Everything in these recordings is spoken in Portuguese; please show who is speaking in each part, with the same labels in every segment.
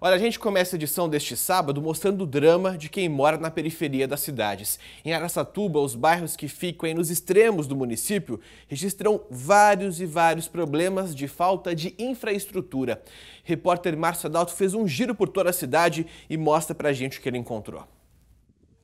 Speaker 1: Olha, a gente começa a edição deste sábado mostrando o drama de quem mora na periferia das cidades. Em Aracatuba, os bairros que ficam nos extremos do município registram vários e vários problemas de falta de infraestrutura. repórter Márcio Adalto fez um giro por toda a cidade e mostra pra gente o que ele encontrou.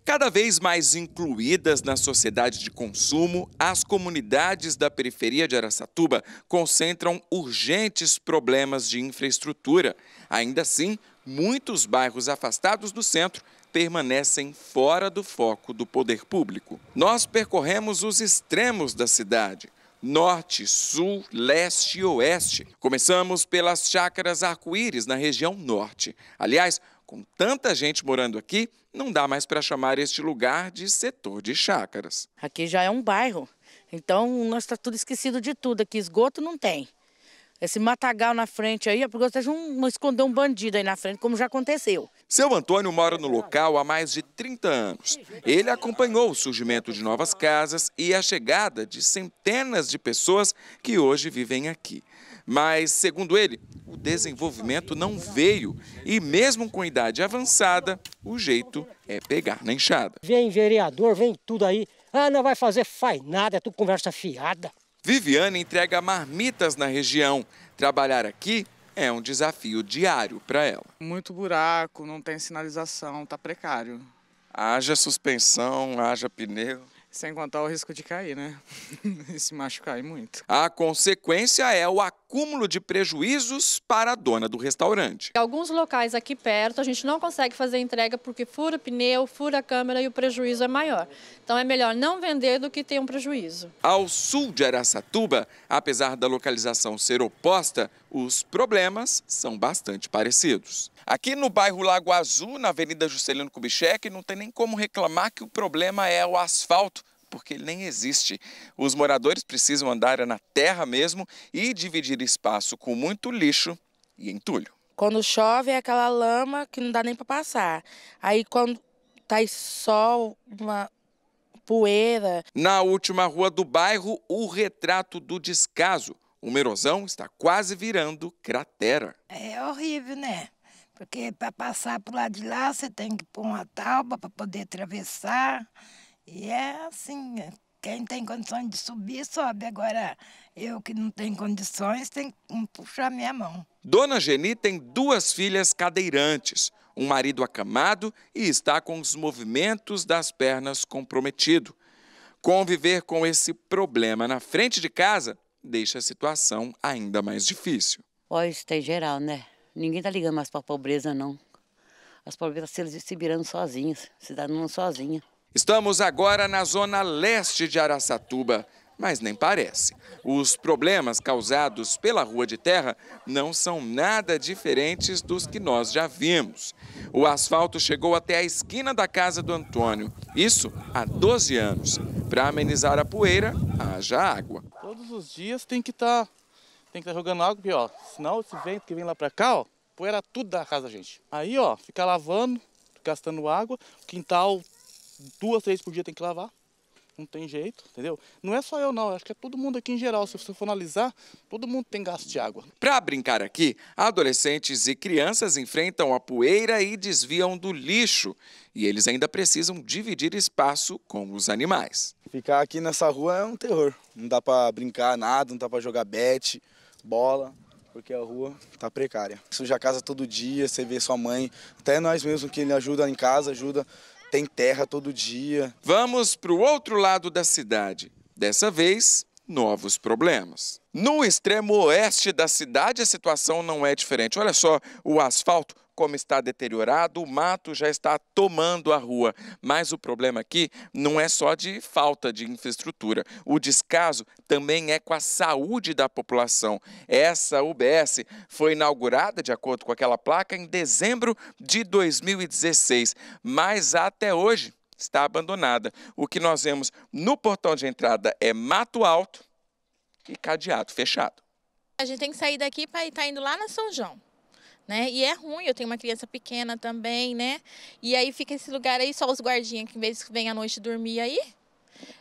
Speaker 2: Cada vez mais incluídas na sociedade de consumo, as comunidades da periferia de Araçatuba concentram urgentes problemas de infraestrutura. Ainda assim, muitos bairros afastados do centro permanecem fora do foco do poder público. Nós percorremos os extremos da cidade norte, sul, leste e oeste. Começamos pelas chácaras arco-íris na região norte. Aliás, com tanta gente morando aqui, não dá mais para chamar este lugar de setor de chácaras. Aqui já é um bairro, então nós está tudo esquecido de tudo. Aqui esgoto não tem esse matagal na frente aí, é porque vocês vão esconder um bandido aí na frente, como já aconteceu. Seu Antônio mora no local há mais de 30 anos. Ele acompanhou o surgimento de novas casas e a chegada de centenas de pessoas que hoje vivem aqui. Mas, segundo ele, o desenvolvimento não veio e, mesmo com idade avançada, o jeito é pegar na enxada.
Speaker 1: Vem vereador, vem tudo aí. Ah, não vai fazer, faz nada, é tudo conversa fiada.
Speaker 2: Viviane entrega marmitas na região. Trabalhar aqui é um desafio diário para ela.
Speaker 1: Muito buraco, não tem sinalização, tá precário.
Speaker 2: Haja suspensão, haja pneu.
Speaker 1: Sem contar o risco de cair, né? e se machucar muito.
Speaker 2: A consequência é o acúmulo acúmulo de prejuízos para a dona do restaurante.
Speaker 1: Alguns locais aqui perto a gente não consegue fazer entrega porque fura pneu, fura câmera e o prejuízo é maior. Então é melhor não vender do que ter um prejuízo.
Speaker 2: Ao sul de Araçatuba, apesar da localização ser oposta, os problemas são bastante parecidos. Aqui no bairro Lago Azul, na Avenida Juscelino Kubitschek, não tem nem como reclamar que o problema é o asfalto porque ele nem existe. Os moradores precisam andar na terra mesmo e dividir espaço com muito lixo e entulho. Quando chove é aquela lama que não dá nem para passar. Aí quando tá sol, uma poeira. Na última rua do bairro, o retrato do descaso. Uma erosão está quase virando cratera. É horrível, né? Porque para passar para o lado de lá, você tem que pôr uma tábua para poder atravessar. E é assim, quem tem condições de subir, sobe. Agora, eu que não tenho condições, tem que puxar minha mão. Dona Geni tem duas filhas cadeirantes, um marido acamado e está com os movimentos das pernas comprometido. Conviver com esse problema na frente de casa deixa a situação ainda mais difícil. Olha, isso tem tá geral, né? Ninguém tá ligando mais para a pobreza, não. As pobrezas se, se virando sozinhas, se dando sozinha. Estamos agora na zona leste de Araçatuba, mas nem parece. Os problemas causados pela rua de terra não são nada diferentes dos que nós já vimos. O asfalto chegou até a esquina da casa do Antônio, isso há 12 anos. Para amenizar a poeira, haja água.
Speaker 1: Todos os dias tem que estar tá, tá jogando água, porque, ó, senão esse vento que vem lá para cá, ó, poeira tudo da casa da gente. Aí, ó, fica lavando, gastando água, o quintal duas, três por dia tem que lavar. Não tem jeito, entendeu? Não é só eu não, acho que é todo mundo aqui em geral. Se você for analisar, todo mundo tem gasto de água.
Speaker 2: Para brincar aqui, adolescentes e crianças enfrentam a poeira e desviam do lixo. E eles ainda precisam dividir espaço com os animais. Ficar aqui nessa rua é um terror. Não dá para brincar nada, não dá para jogar bete, bola porque a rua tá precária. Suja a casa todo dia, você vê sua mãe, até nós mesmos que ele ajuda em casa, ajuda tem terra todo dia. Vamos para o outro lado da cidade. Dessa vez, novos problemas. No extremo oeste da cidade, a situação não é diferente. Olha só o asfalto como está deteriorado, o mato já está tomando a rua. Mas o problema aqui não é só de falta de infraestrutura. O descaso também é com a saúde da população. Essa UBS foi inaugurada, de acordo com aquela placa, em dezembro de 2016, mas até hoje está abandonada. O que nós vemos no portão de entrada é mato alto e cadeado fechado. A gente tem que sair daqui para estar tá indo lá na São João né? E é ruim, eu tenho uma criança pequena também, né? E aí fica esse lugar aí, só os guardinhas que vezes que vem à noite dormir aí.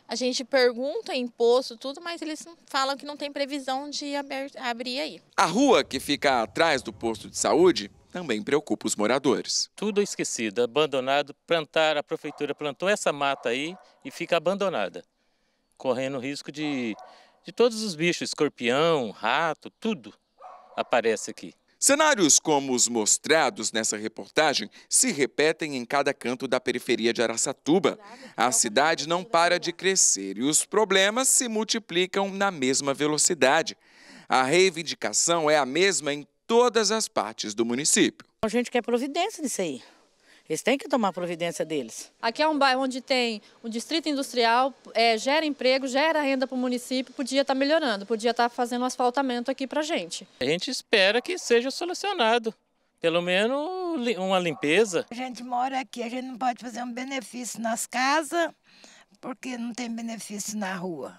Speaker 2: A gente pergunta é imposto, tudo, mas eles falam que não tem previsão de aber, abrir aí. A rua que fica atrás do posto de saúde também preocupa os moradores. Tudo esquecido, abandonado, plantar, a prefeitura plantou essa mata aí e fica abandonada, correndo risco de, de todos os bichos, escorpião, rato, tudo aparece aqui. Cenários como os mostrados nessa reportagem se repetem em cada canto da periferia de Araçatuba. A cidade não para de crescer e os problemas se multiplicam na mesma velocidade. A reivindicação é a mesma em todas as partes do município. A gente quer providência nisso aí. Eles têm que tomar providência deles.
Speaker 1: Aqui é um bairro onde tem um distrito industrial, é, gera emprego, gera renda para o município, podia estar tá melhorando, podia estar tá fazendo um asfaltamento aqui para a gente.
Speaker 2: A gente espera que seja solucionado, pelo menos
Speaker 1: uma limpeza. A
Speaker 2: gente mora aqui, a gente não pode fazer um benefício nas casas, porque não tem benefício na rua.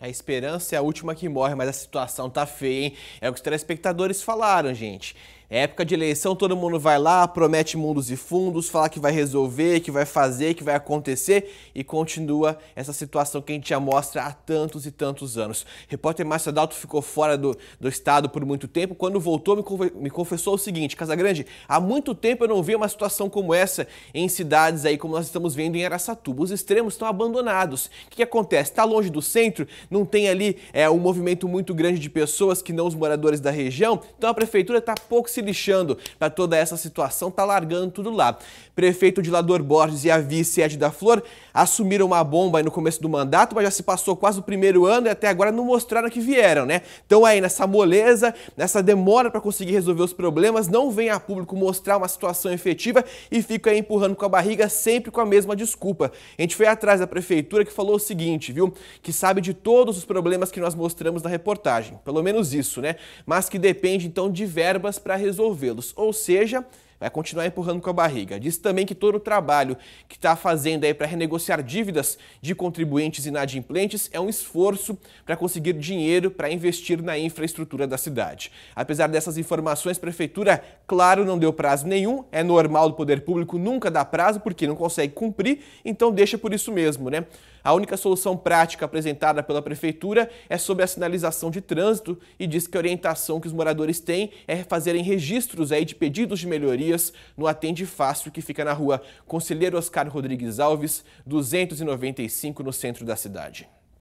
Speaker 1: A esperança é a última que morre, mas a situação tá feia, hein? É o que os telespectadores falaram, gente. É época de eleição, todo mundo vai lá, promete mundos e fundos, fala que vai resolver, que vai fazer, que vai acontecer e continua essa situação que a gente já mostra há tantos e tantos anos. repórter Márcio Adalto ficou fora do, do estado por muito tempo. Quando voltou, me, me confessou o seguinte: Casagrande, há muito tempo eu não vi uma situação como essa em cidades aí como nós estamos vendo em Aracatuba. Os extremos estão abandonados. O que, que acontece? Está longe do centro, não tem ali é, um movimento muito grande de pessoas que não os moradores da região, então a prefeitura está pouco se se lixando para toda essa situação, tá largando tudo lá. Prefeito de Lador Borges e a vice Edda Flor assumiram uma bomba aí no começo do mandato, mas já se passou quase o primeiro ano e até agora não mostraram que vieram, né? Então aí nessa moleza, nessa demora para conseguir resolver os problemas, não vem a público mostrar uma situação efetiva e fica aí empurrando com a barriga sempre com a mesma desculpa. A gente foi atrás da prefeitura que falou o seguinte, viu? Que sabe de todos os problemas que nós mostramos na reportagem, pelo menos isso, né? Mas que depende então de verbas para resolver resolvê-los. Ou seja, vai continuar empurrando com a barriga. Diz também que todo o trabalho que está fazendo aí para renegociar dívidas de contribuintes inadimplentes é um esforço para conseguir dinheiro para investir na infraestrutura da cidade. Apesar dessas informações, a prefeitura, claro, não deu prazo nenhum. É normal do poder público nunca dar prazo porque não consegue cumprir, então deixa por isso mesmo, né? A única solução prática apresentada pela prefeitura é sobre a sinalização de trânsito e diz que a orientação que os moradores têm é fazerem registros aí de pedidos de melhorias no Atende Fácil que fica na rua Conselheiro Oscar Rodrigues Alves, 295 no centro da cidade.